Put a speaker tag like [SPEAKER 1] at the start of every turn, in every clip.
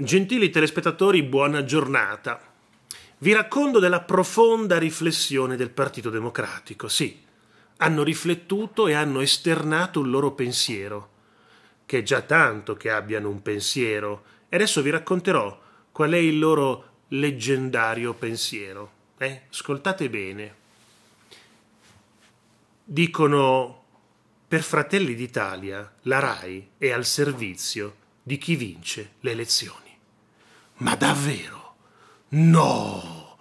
[SPEAKER 1] Gentili telespettatori, buona giornata. Vi racconto della profonda riflessione del Partito Democratico. Sì, hanno riflettuto e hanno esternato il loro pensiero, che è già tanto che abbiano un pensiero, e adesso vi racconterò qual è il loro leggendario pensiero. Eh? Ascoltate bene. Dicono, per Fratelli d'Italia, la RAI è al servizio di chi vince le elezioni. Ma davvero? No!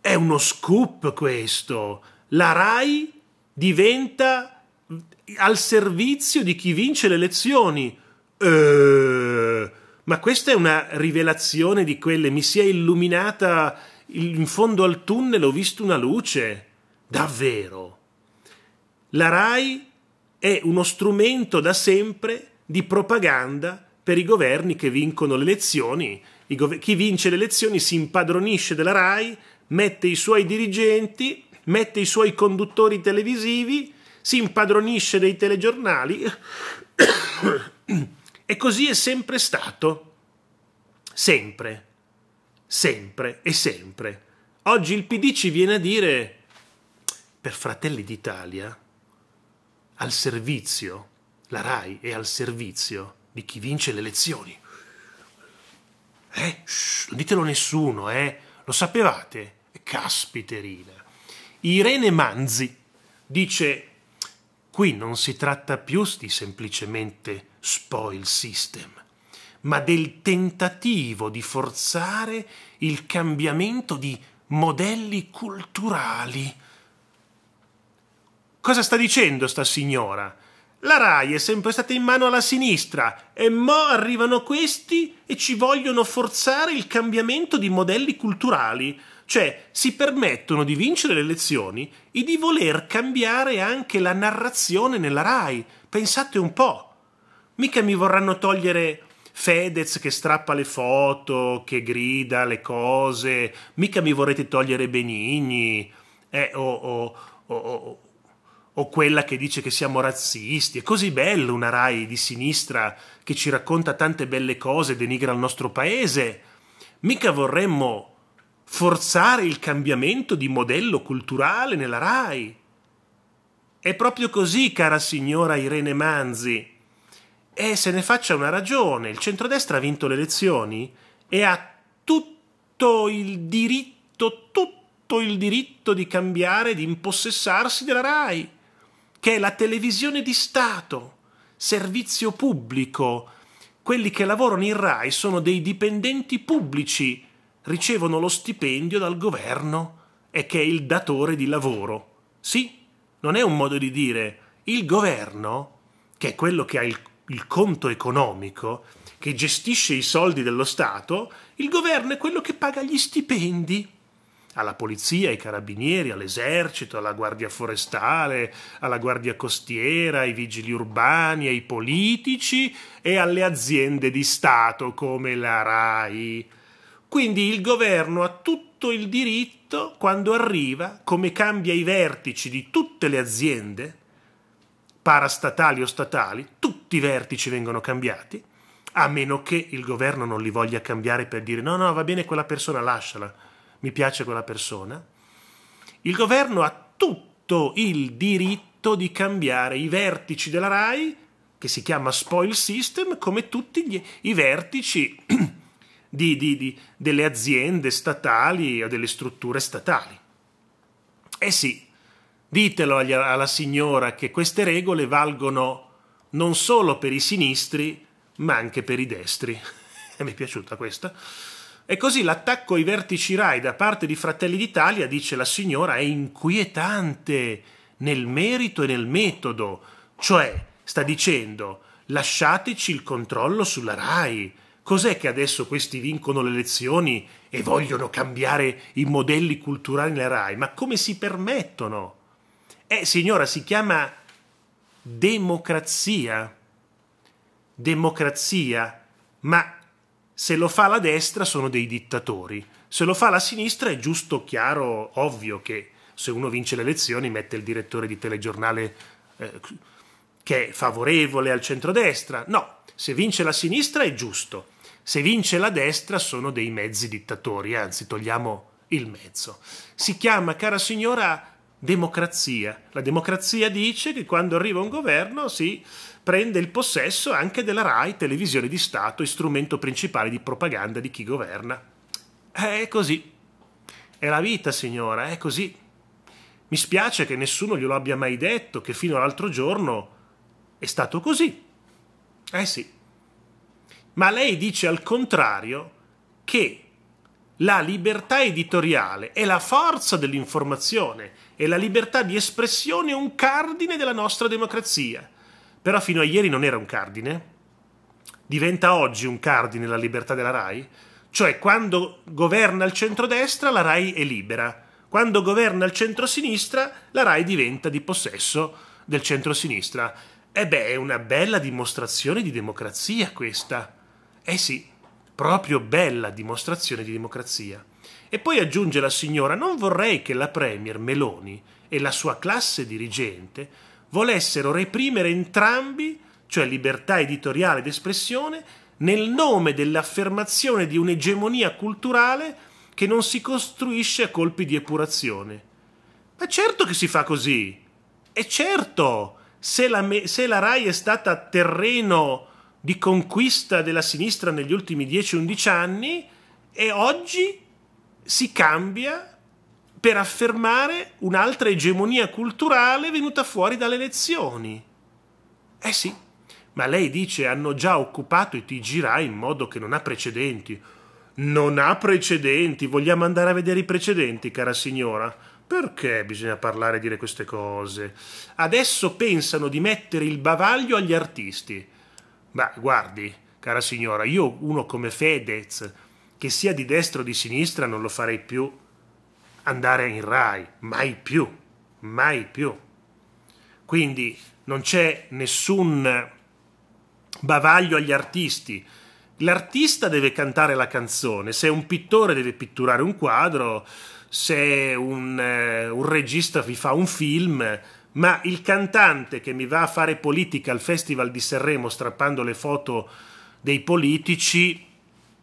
[SPEAKER 1] È uno scoop questo! La RAI diventa al servizio di chi vince le elezioni. Eh, ma questa è una rivelazione di quelle, mi si è illuminata in fondo al tunnel, ho visto una luce. Davvero. La RAI è uno strumento da sempre di propaganda per i governi che vincono le elezioni chi vince le elezioni si impadronisce della RAI, mette i suoi dirigenti, mette i suoi conduttori televisivi, si impadronisce dei telegiornali e così è sempre stato. Sempre, sempre e sempre. Oggi il PD ci viene a dire, per Fratelli d'Italia, al servizio, la RAI è al servizio di chi vince le elezioni. Eh, shh, non ditelo a nessuno, eh. Lo sapevate? Caspiterina. Irene Manzi dice qui non si tratta più di semplicemente spoil system, ma del tentativo di forzare il cambiamento di modelli culturali. Cosa sta dicendo sta signora? La RAI è sempre stata in mano alla sinistra e mo arrivano questi e ci vogliono forzare il cambiamento di modelli culturali. Cioè, si permettono di vincere le elezioni e di voler cambiare anche la narrazione nella RAI. Pensate un po'. Mica mi vorranno togliere Fedez che strappa le foto, che grida le cose, mica mi vorrete togliere Benigni, eh, o, o, o, o quella che dice che siamo razzisti. È così bello una RAI di sinistra che ci racconta tante belle cose, denigra il nostro paese. Mica vorremmo forzare il cambiamento di modello culturale nella RAI. È proprio così, cara signora Irene Manzi. E se ne faccia una ragione, il centrodestra ha vinto le elezioni e ha tutto il diritto, tutto il diritto di cambiare, di impossessarsi della RAI che è la televisione di Stato, servizio pubblico. Quelli che lavorano in RAI sono dei dipendenti pubblici, ricevono lo stipendio dal governo e che è il datore di lavoro. Sì, non è un modo di dire. Il governo, che è quello che ha il, il conto economico, che gestisce i soldi dello Stato, il governo è quello che paga gli stipendi alla polizia, ai carabinieri, all'esercito, alla guardia forestale, alla guardia costiera, ai vigili urbani, ai politici e alle aziende di Stato come la RAI. Quindi il governo ha tutto il diritto, quando arriva, come cambia i vertici di tutte le aziende, parastatali o statali, tutti i vertici vengono cambiati, a meno che il governo non li voglia cambiare per dire no, no, va bene quella persona, lasciala mi piace quella persona, il governo ha tutto il diritto di cambiare i vertici della RAI, che si chiama spoil system, come tutti gli, i vertici di, di, di, delle aziende statali o delle strutture statali. Eh sì, ditelo agli, alla signora che queste regole valgono non solo per i sinistri, ma anche per i destri. mi è piaciuta questa. E così l'attacco ai vertici RAI da parte di Fratelli d'Italia, dice la signora, è inquietante nel merito e nel metodo. Cioè, sta dicendo, lasciateci il controllo sulla RAI. Cos'è che adesso questi vincono le elezioni e vogliono cambiare i modelli culturali nella RAI? Ma come si permettono? Eh, signora, si chiama democrazia. Democrazia. Ma se lo fa la destra sono dei dittatori, se lo fa la sinistra è giusto, chiaro, ovvio che se uno vince le elezioni mette il direttore di telegiornale eh, che è favorevole al centrodestra. No, se vince la sinistra è giusto, se vince la destra sono dei mezzi dittatori, anzi togliamo il mezzo. Si chiama, cara signora, democrazia. La democrazia dice che quando arriva un governo si prende il possesso anche della RAI, televisione di Stato e strumento principale di propaganda di chi governa. È così. È la vita, signora, è così. Mi spiace che nessuno glielo abbia mai detto, che fino all'altro giorno è stato così. Eh sì. Ma lei dice al contrario che la libertà editoriale è la forza dell'informazione e la libertà di espressione è un cardine della nostra democrazia. Però fino a ieri non era un cardine. Diventa oggi un cardine la libertà della RAI? Cioè quando governa il centrodestra la RAI è libera, quando governa il centrosinistra la RAI diventa di possesso del centrosinistra. E eh beh, è una bella dimostrazione di democrazia questa. Eh sì. Proprio bella dimostrazione di democrazia. E poi aggiunge la signora, non vorrei che la Premier Meloni e la sua classe dirigente volessero reprimere entrambi, cioè libertà editoriale ed espressione, nel nome dell'affermazione di un'egemonia culturale che non si costruisce a colpi di epurazione. Ma certo che si fa così! E certo! Se la, se la RAI è stata terreno di conquista della sinistra negli ultimi 10-11 anni e oggi si cambia per affermare un'altra egemonia culturale venuta fuori dalle elezioni. Eh sì, ma lei dice hanno già occupato i TG Rai in modo che non ha precedenti. Non ha precedenti, vogliamo andare a vedere i precedenti, cara signora. Perché bisogna parlare e dire queste cose? Adesso pensano di mettere il bavaglio agli artisti ma guardi, cara signora, io uno come Fedez, che sia di destra o di sinistra, non lo farei più andare in Rai, mai più, mai più. Quindi non c'è nessun bavaglio agli artisti. L'artista deve cantare la canzone, se un pittore deve pitturare un quadro, se un, eh, un regista vi fa un film, ma il cantante che mi va a fare politica al Festival di Sanremo strappando le foto dei politici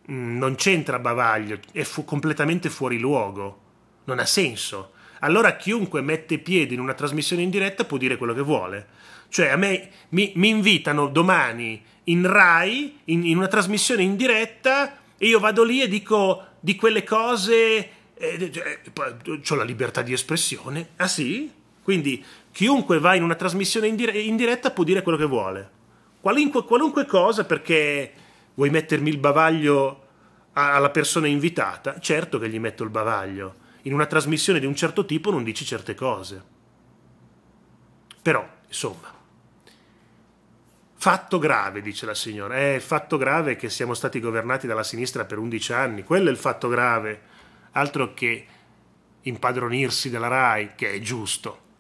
[SPEAKER 1] mm, non c'entra bavaglio, è fu- completamente fuori luogo, non ha senso. Allora chiunque mette piede in una trasmissione in diretta può dire quello che vuole. Cioè a me mi, mi invitano domani in Rai, in, in, una trasmissione in diretta, e io vado lì e dico di quelle cose... Eh, cioè, eh, ho la libertà di espressione. Ah sì? Quindi chiunque va in una trasmissione in, dire- in diretta può dire quello che vuole. Qualunque, qualunque cosa perché vuoi mettermi il bavaglio alla persona invitata? Certo che gli metto il bavaglio. In una trasmissione di un certo tipo non dici certe cose. Però, insomma. Fatto grave, dice la signora. È il fatto grave che siamo stati governati dalla sinistra per 11 anni. Quello è il fatto grave. Altro che impadronirsi della RAI, che è giusto.